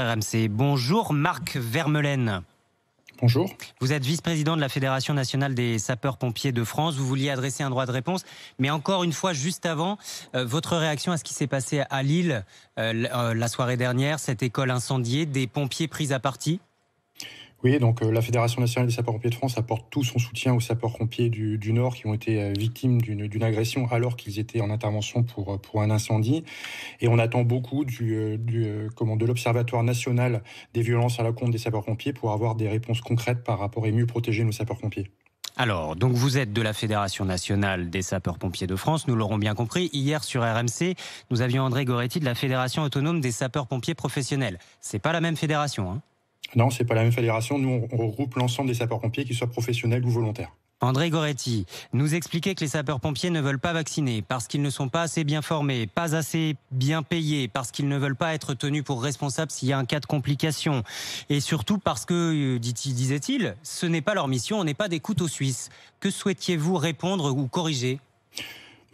RMC. Bonjour Marc Vermelaine. Bonjour. Vous êtes vice-président de la Fédération nationale des sapeurs-pompiers de France. Vous vouliez adresser un droit de réponse, mais encore une fois, juste avant, euh, votre réaction à ce qui s'est passé à Lille euh, euh, la soirée dernière, cette école incendiée, des pompiers pris à partie oui, donc euh, la Fédération nationale des sapeurs-pompiers de France apporte tout son soutien aux sapeurs-pompiers du, Nord qui ont été euh, victimes d'une agression alors qu'ils étaient en intervention pour, euh, pour un incendie. Et on attend beaucoup du, du de l'Observatoire national des violences à la compte des sapeurs-pompiers pour avoir des réponses concrètes par rapport et mieux protéger nos sapeurs-pompiers. Alors, donc vous êtes de la Fédération nationale des sapeurs-pompiers de France, nous l'aurons bien compris. Hier sur RMC, nous avions André Goretti de la Fédération autonome des sapeurs-pompiers professionnels. C'est pas la même fédération, hein non, c'est pas la même fédération. Nous, on regroupe l'ensemble des sapeurs-pompiers, qu'ils soient professionnels ou volontaires. André Goretti nous expliquait que les sapeurs-pompiers ne veulent pas vacciner parce qu'ils ne sont pas assez bien formés, pas assez bien payés, parce qu'ils ne veulent pas être tenus pour responsables s'il y a un cas de complication. Et surtout parce que, euh, disait-il, ce n'est pas leur mission, on n'est pas des couteaux suisses. Que souhaitiez-vous répondre ou corriger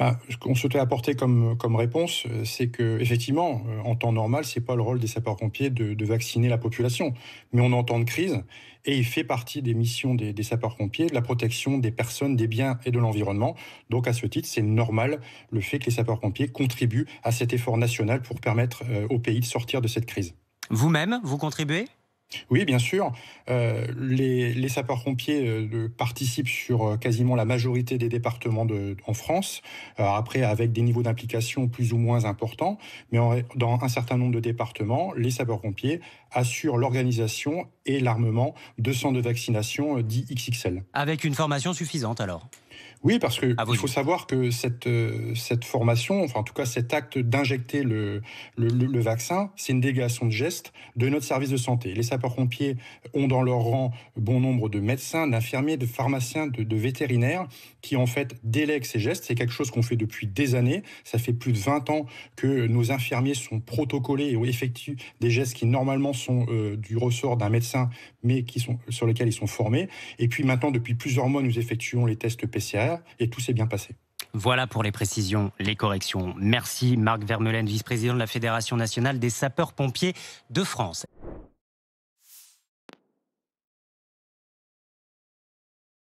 bah, ce qu'on souhaitait apporter comme, réponse, euh, c'est que effectivement, euh, en temps normal, c'est pas le rôle des sapeurs-pompiers de, vacciner la population, mais on entend de crise et il fait partie des missions des, des sapeurs-pompiers, de la protection des personnes, des biens et de l'environnement. Donc à ce titre, c'est normal le fait que les sapeurs-pompiers contribuent à cet effort national pour permettre euh, au pays de sortir de cette crise. Vous-même, vous contribuez oui, bien sûr. Euh, les, sapeurs-pompiers euh, participent sur euh, quasiment la majorité des départements en France, après avec des niveaux d'implication plus ou moins importants, mais dans un certain nombre de départements, les sapeurs-pompiers assurent l'organisation et l'armement de centres de vaccination dits XXL. Avec une formation suffisante alors oui, parce qu'il ah, faut savoir que cette, euh, cette formation, enfin en tout cas cet acte d'injecter le, le, vaccin, c'est une délégation de geste de notre service de santé. Les sapeurs-pompiers ont dans leur rang bon nombre de médecins, d'infirmiers, de pharmaciens, de, vétérinaires qui en fait délèguent ces gestes. C'est quelque chose qu'on fait depuis des années. Ça fait plus de 20 ans que nos infirmiers sont protocolés et effectuent des gestes qui normalement sont euh, du ressort d'un médecin, mais qui sont, sur lesquels ils sont formés. Et puis maintenant, depuis plusieurs mois, nous effectuons les tests PCR et tout s'est bien passé. Voilà pour les précisions, les corrections. Merci Marc Vermeulen, vice-président de la Fédération nationale des sapeurs-pompiers de France.